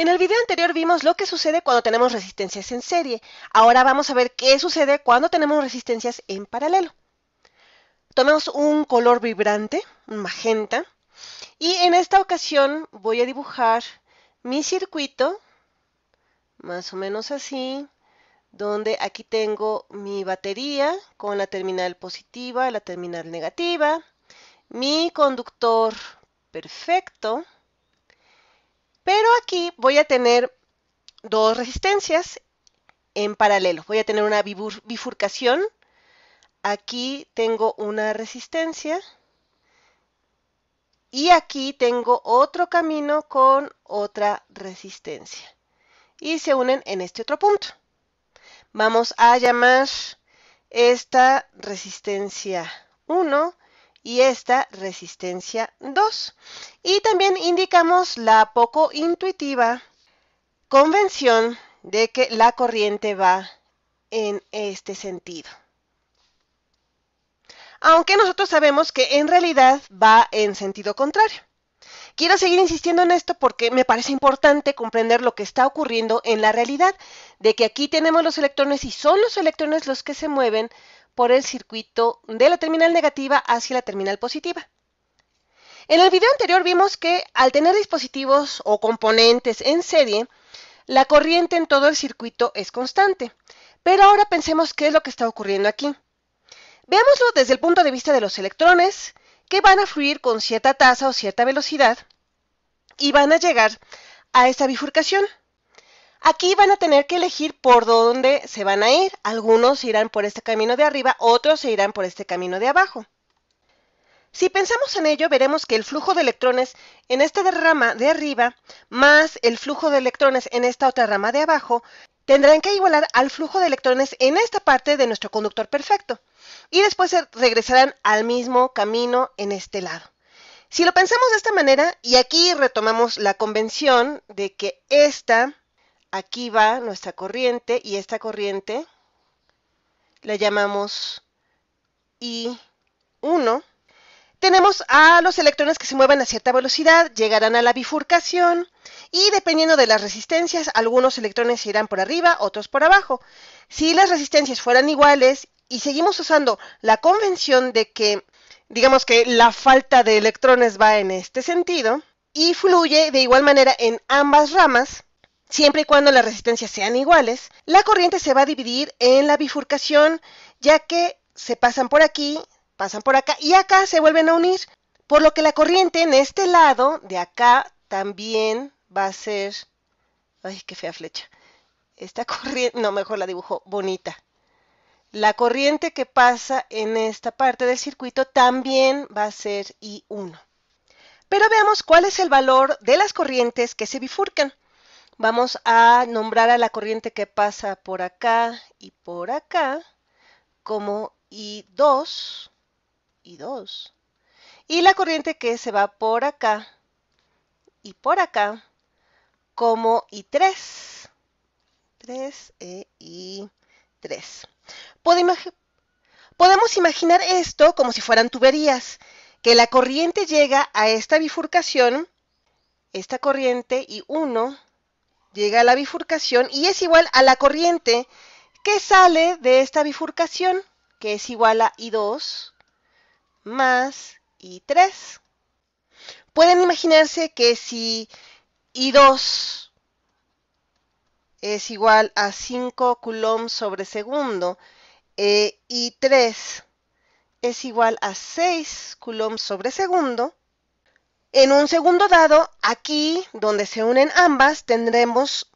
En el video anterior vimos lo que sucede cuando tenemos resistencias en serie. Ahora vamos a ver qué sucede cuando tenemos resistencias en paralelo. Tomemos un color vibrante, un magenta, y en esta ocasión voy a dibujar mi circuito, más o menos así, donde aquí tengo mi batería con la terminal positiva, la terminal negativa, mi conductor perfecto, pero aquí voy a tener dos resistencias en paralelo. Voy a tener una bifurcación. Aquí tengo una resistencia. Y aquí tengo otro camino con otra resistencia. Y se unen en este otro punto. Vamos a llamar esta resistencia 1 y esta resistencia 2. Y también indicamos la poco intuitiva convención de que la corriente va en este sentido. Aunque nosotros sabemos que en realidad va en sentido contrario. Quiero seguir insistiendo en esto porque me parece importante comprender lo que está ocurriendo en la realidad, de que aquí tenemos los electrones y son los electrones los que se mueven por el circuito de la terminal negativa hacia la terminal positiva. En el video anterior vimos que al tener dispositivos o componentes en serie, la corriente en todo el circuito es constante. Pero ahora pensemos qué es lo que está ocurriendo aquí. Veámoslo desde el punto de vista de los electrones, que van a fluir con cierta tasa o cierta velocidad y van a llegar a esta bifurcación. Aquí van a tener que elegir por dónde se van a ir. Algunos irán por este camino de arriba, otros se irán por este camino de abajo. Si pensamos en ello, veremos que el flujo de electrones en esta rama de arriba más el flujo de electrones en esta otra rama de abajo tendrán que igualar al flujo de electrones en esta parte de nuestro conductor perfecto y después regresarán al mismo camino en este lado. Si lo pensamos de esta manera, y aquí retomamos la convención de que esta Aquí va nuestra corriente y esta corriente la llamamos I1. Tenemos a los electrones que se mueven a cierta velocidad, llegarán a la bifurcación y dependiendo de las resistencias, algunos electrones irán por arriba, otros por abajo. Si las resistencias fueran iguales y seguimos usando la convención de que, digamos que la falta de electrones va en este sentido y fluye de igual manera en ambas ramas, Siempre y cuando las resistencias sean iguales, la corriente se va a dividir en la bifurcación, ya que se pasan por aquí, pasan por acá y acá se vuelven a unir, por lo que la corriente en este lado de acá también va a ser... ¡Ay, qué fea flecha! Esta corriente... No, mejor la dibujo bonita. La corriente que pasa en esta parte del circuito también va a ser I1. Pero veamos cuál es el valor de las corrientes que se bifurcan. Vamos a nombrar a la corriente que pasa por acá y por acá como I2, I2. Y la corriente que se va por acá y por acá como I3, 3 e I3. Podemos imaginar esto como si fueran tuberías, que la corriente llega a esta bifurcación, esta corriente I1 llega a la bifurcación y es igual a la corriente que sale de esta bifurcación, que es igual a I2 más I3. Pueden imaginarse que si I2 es igual a 5 coulombs sobre segundo, eh, I3 es igual a 6 coulombs sobre segundo, en un segundo dado, aquí donde se unen ambas, tendremos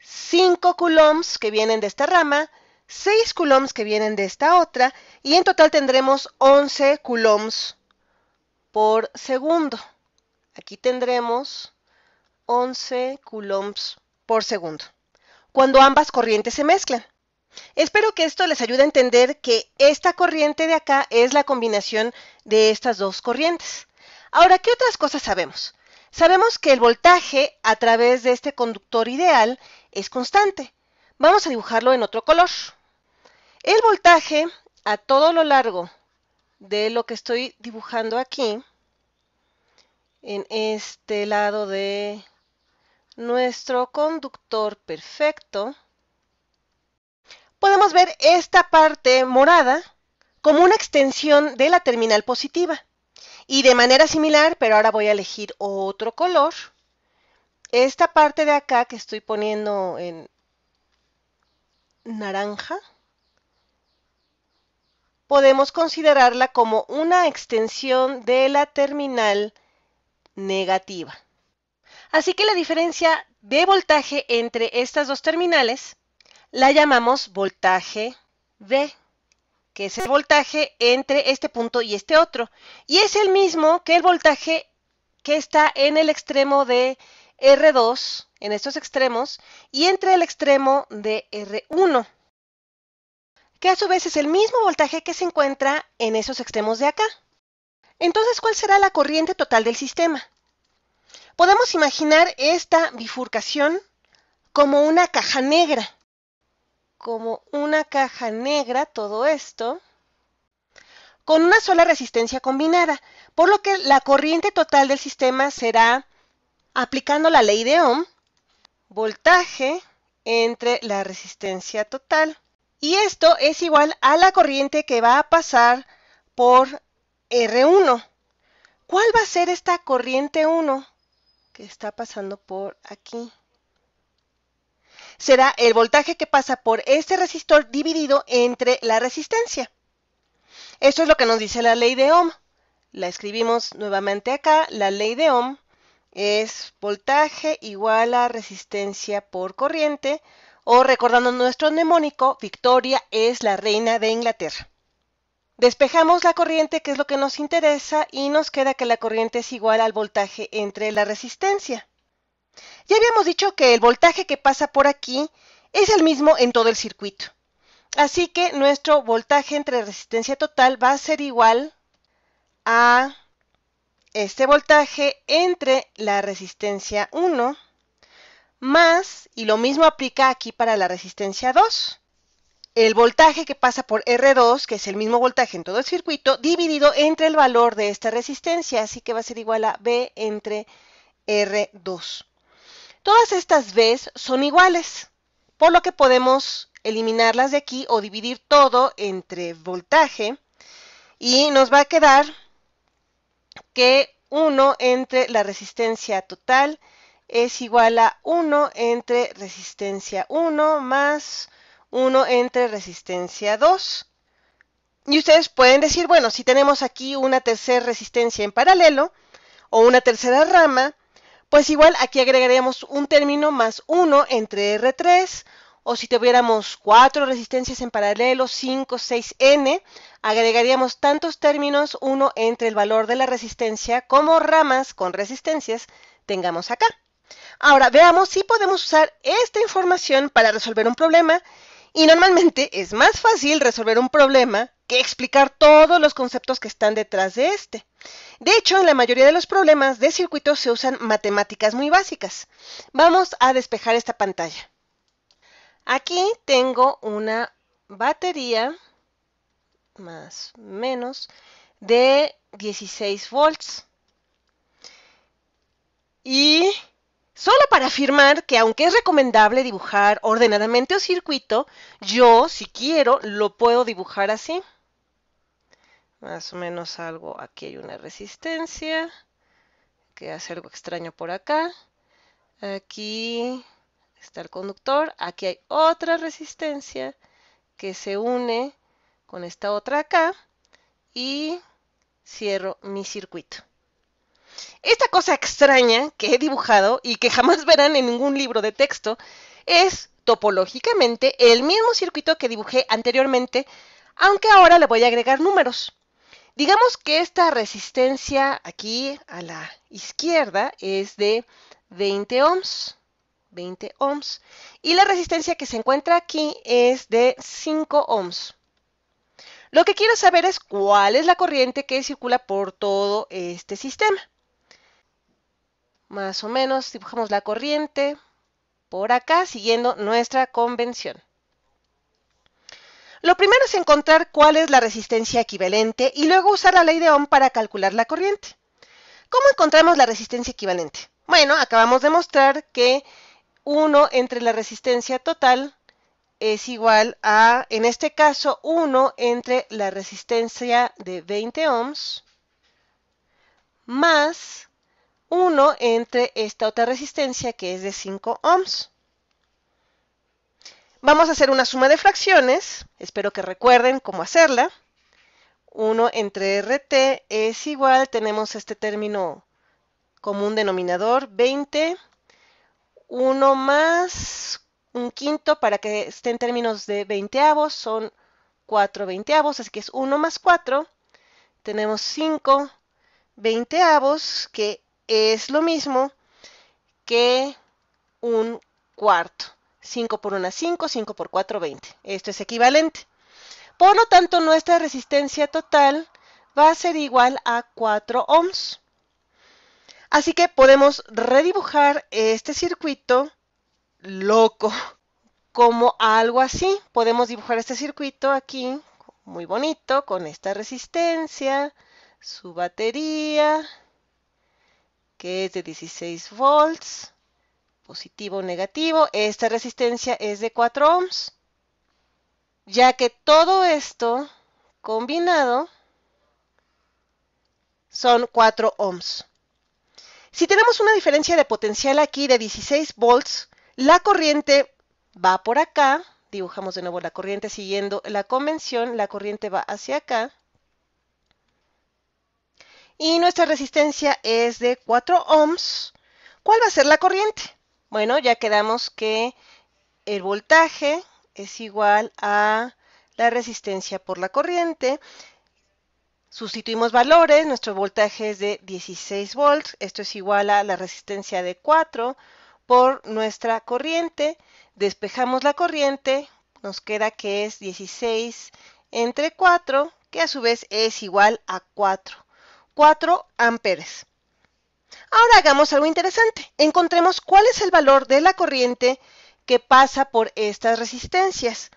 5 coulombs que vienen de esta rama, 6 coulombs que vienen de esta otra, y en total tendremos 11 coulombs por segundo. Aquí tendremos 11 coulombs por segundo, cuando ambas corrientes se mezclan. Espero que esto les ayude a entender que esta corriente de acá es la combinación de estas dos corrientes. Ahora, ¿qué otras cosas sabemos? Sabemos que el voltaje a través de este conductor ideal es constante. Vamos a dibujarlo en otro color. El voltaje a todo lo largo de lo que estoy dibujando aquí, en este lado de nuestro conductor perfecto, podemos ver esta parte morada como una extensión de la terminal positiva. Y de manera similar, pero ahora voy a elegir otro color. Esta parte de acá que estoy poniendo en naranja, podemos considerarla como una extensión de la terminal negativa. Así que la diferencia de voltaje entre estas dos terminales la llamamos voltaje V que es el voltaje entre este punto y este otro. Y es el mismo que el voltaje que está en el extremo de R2, en estos extremos, y entre el extremo de R1, que a su vez es el mismo voltaje que se encuentra en esos extremos de acá. Entonces, ¿cuál será la corriente total del sistema? Podemos imaginar esta bifurcación como una caja negra como una caja negra todo esto, con una sola resistencia combinada, por lo que la corriente total del sistema será, aplicando la ley de Ohm, voltaje entre la resistencia total. Y esto es igual a la corriente que va a pasar por R1. ¿Cuál va a ser esta corriente 1 que está pasando por aquí? será el voltaje que pasa por este resistor dividido entre la resistencia. Esto es lo que nos dice la ley de Ohm. La escribimos nuevamente acá. La ley de Ohm es voltaje igual a resistencia por corriente. O recordando nuestro mnemónico, Victoria es la reina de Inglaterra. Despejamos la corriente, que es lo que nos interesa, y nos queda que la corriente es igual al voltaje entre la resistencia. Ya habíamos dicho que el voltaje que pasa por aquí es el mismo en todo el circuito. Así que nuestro voltaje entre resistencia total va a ser igual a este voltaje entre la resistencia 1 más, y lo mismo aplica aquí para la resistencia 2, el voltaje que pasa por R2, que es el mismo voltaje en todo el circuito, dividido entre el valor de esta resistencia, así que va a ser igual a B entre R2. Todas estas Bs son iguales, por lo que podemos eliminarlas de aquí o dividir todo entre voltaje y nos va a quedar que 1 entre la resistencia total es igual a 1 entre resistencia 1 más 1 entre resistencia 2. Y ustedes pueden decir, bueno, si tenemos aquí una tercera resistencia en paralelo o una tercera rama, pues igual aquí agregaríamos un término más 1 entre R3, o si tuviéramos cuatro resistencias en paralelo, 5, 6, n, agregaríamos tantos términos, uno entre el valor de la resistencia, como ramas con resistencias tengamos acá. Ahora veamos si podemos usar esta información para resolver un problema y normalmente es más fácil resolver un problema que explicar todos los conceptos que están detrás de este. De hecho, en la mayoría de los problemas de circuitos se usan matemáticas muy básicas. Vamos a despejar esta pantalla. Aquí tengo una batería más menos de 16 volts y Solo para afirmar que aunque es recomendable dibujar ordenadamente un circuito, yo, si quiero, lo puedo dibujar así. Más o menos algo, aquí hay una resistencia, que hace algo extraño por acá. Aquí está el conductor, aquí hay otra resistencia que se une con esta otra acá y cierro mi circuito. Esta cosa extraña que he dibujado y que jamás verán en ningún libro de texto es topológicamente el mismo circuito que dibujé anteriormente, aunque ahora le voy a agregar números. Digamos que esta resistencia aquí a la izquierda es de 20 ohms, 20 ohms, y la resistencia que se encuentra aquí es de 5 ohms. Lo que quiero saber es cuál es la corriente que circula por todo este sistema más o menos dibujamos la corriente por acá siguiendo nuestra convención. Lo primero es encontrar cuál es la resistencia equivalente y luego usar la ley de Ohm para calcular la corriente. ¿Cómo encontramos la resistencia equivalente? Bueno, acabamos de mostrar que 1 entre la resistencia total es igual a, en este caso, 1 entre la resistencia de 20 ohms más 1 entre esta otra resistencia que es de 5 ohms. Vamos a hacer una suma de fracciones, espero que recuerden cómo hacerla. 1 entre RT es igual, tenemos este término como un denominador, 20, 1 más un quinto para que esté en términos de 20 avos, son 4 avos, así que es 1 más 4, tenemos 5 avos que es lo mismo que un cuarto. 5 por 1, 5, 5 por 4, 20. Esto es equivalente. Por lo tanto, nuestra resistencia total va a ser igual a 4 ohms. Así que podemos redibujar este circuito loco como algo así. Podemos dibujar este circuito aquí, muy bonito, con esta resistencia, su batería, que es de 16 volts, positivo o negativo. Esta resistencia es de 4 ohms, ya que todo esto combinado son 4 ohms. Si tenemos una diferencia de potencial aquí de 16 volts, la corriente va por acá, dibujamos de nuevo la corriente siguiendo la convención, la corriente va hacia acá, y nuestra resistencia es de 4 ohms, ¿cuál va a ser la corriente? Bueno, ya quedamos que el voltaje es igual a la resistencia por la corriente. Sustituimos valores, nuestro voltaje es de 16 volts, esto es igual a la resistencia de 4 por nuestra corriente. Despejamos la corriente, nos queda que es 16 entre 4, que a su vez es igual a 4 4 amperes. Ahora hagamos algo interesante. Encontremos cuál es el valor de la corriente que pasa por estas resistencias.